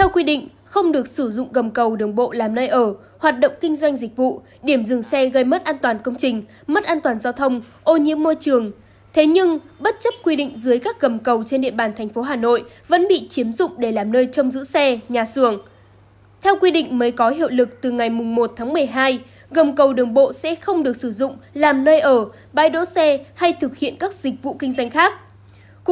Theo quy định, không được sử dụng gầm cầu đường bộ làm nơi ở, hoạt động kinh doanh dịch vụ, điểm dừng xe gây mất an toàn công trình, mất an toàn giao thông, ô nhiễm môi trường. Thế nhưng, bất chấp quy định dưới các gầm cầu trên địa bàn thành phố Hà Nội vẫn bị chiếm dụng để làm nơi trông giữ xe, nhà xưởng. Theo quy định mới có hiệu lực từ ngày 1 tháng 12, gầm cầu đường bộ sẽ không được sử dụng làm nơi ở, bãi đỗ xe hay thực hiện các dịch vụ kinh doanh khác.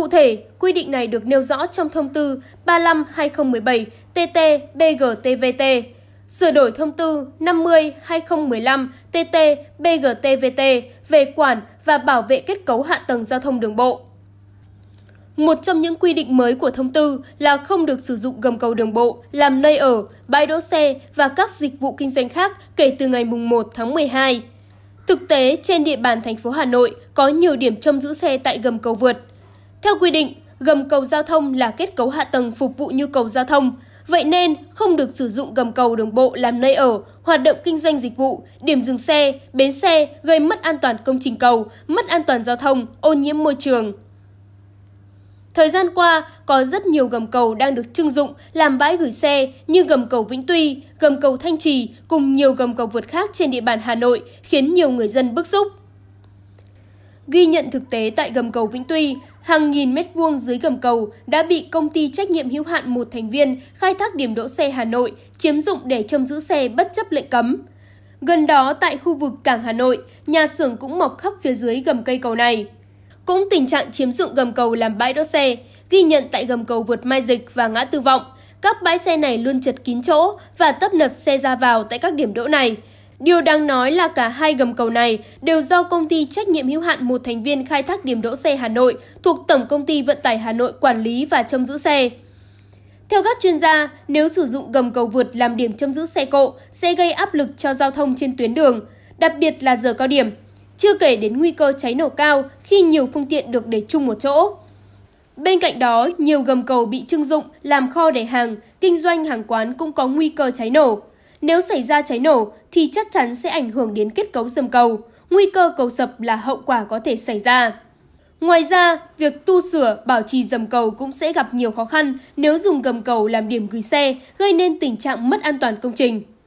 Cụ thể, quy định này được nêu rõ trong thông tư 35-2017-TT-BGTVT, sửa đổi thông tư 50-2015-TT-BGTVT về quản và bảo vệ kết cấu hạ tầng giao thông đường bộ. Một trong những quy định mới của thông tư là không được sử dụng gầm cầu đường bộ làm nơi ở, bãi đỗ xe và các dịch vụ kinh doanh khác kể từ ngày 1 tháng 12. Thực tế, trên địa bàn thành phố Hà Nội có nhiều điểm trông giữ xe tại gầm cầu vượt, theo quy định, gầm cầu giao thông là kết cấu hạ tầng phục vụ nhu cầu giao thông, vậy nên không được sử dụng gầm cầu đường bộ làm nơi ở, hoạt động kinh doanh dịch vụ, điểm dừng xe, bến xe gây mất an toàn công trình cầu, mất an toàn giao thông, ô nhiễm môi trường. Thời gian qua, có rất nhiều gầm cầu đang được trưng dụng làm bãi gửi xe như gầm cầu Vĩnh Tuy, gầm cầu Thanh Trì cùng nhiều gầm cầu vượt khác trên địa bàn Hà Nội khiến nhiều người dân bức xúc. Ghi nhận thực tế tại gầm cầu Vĩnh Tuy, hàng nghìn mét vuông dưới gầm cầu đã bị công ty trách nhiệm hữu hạn một thành viên khai thác điểm đỗ xe Hà Nội chiếm dụng để trông giữ xe bất chấp lệnh cấm. Gần đó tại khu vực cảng Hà Nội, nhà xưởng cũng mọc khắp phía dưới gầm cây cầu này. Cũng tình trạng chiếm dụng gầm cầu làm bãi đỗ xe, ghi nhận tại gầm cầu vượt Mai Dịch và ngã Tư Vọng, các bãi xe này luôn chật kín chỗ và tấp nập xe ra vào tại các điểm đỗ này, Điều đáng nói là cả hai gầm cầu này đều do công ty trách nhiệm hữu hạn một thành viên khai thác điểm đỗ xe Hà Nội thuộc Tổng Công ty Vận tải Hà Nội quản lý và trông giữ xe. Theo các chuyên gia, nếu sử dụng gầm cầu vượt làm điểm trông giữ xe cộ sẽ gây áp lực cho giao thông trên tuyến đường, đặc biệt là giờ cao điểm, chưa kể đến nguy cơ cháy nổ cao khi nhiều phương tiện được để chung một chỗ. Bên cạnh đó, nhiều gầm cầu bị trưng dụng làm kho để hàng, kinh doanh hàng quán cũng có nguy cơ cháy nổ. Nếu xảy ra cháy nổ thì chắc chắn sẽ ảnh hưởng đến kết cấu dầm cầu, nguy cơ cầu sập là hậu quả có thể xảy ra. Ngoài ra, việc tu sửa, bảo trì dầm cầu cũng sẽ gặp nhiều khó khăn nếu dùng gầm cầu làm điểm gửi xe, gây nên tình trạng mất an toàn công trình.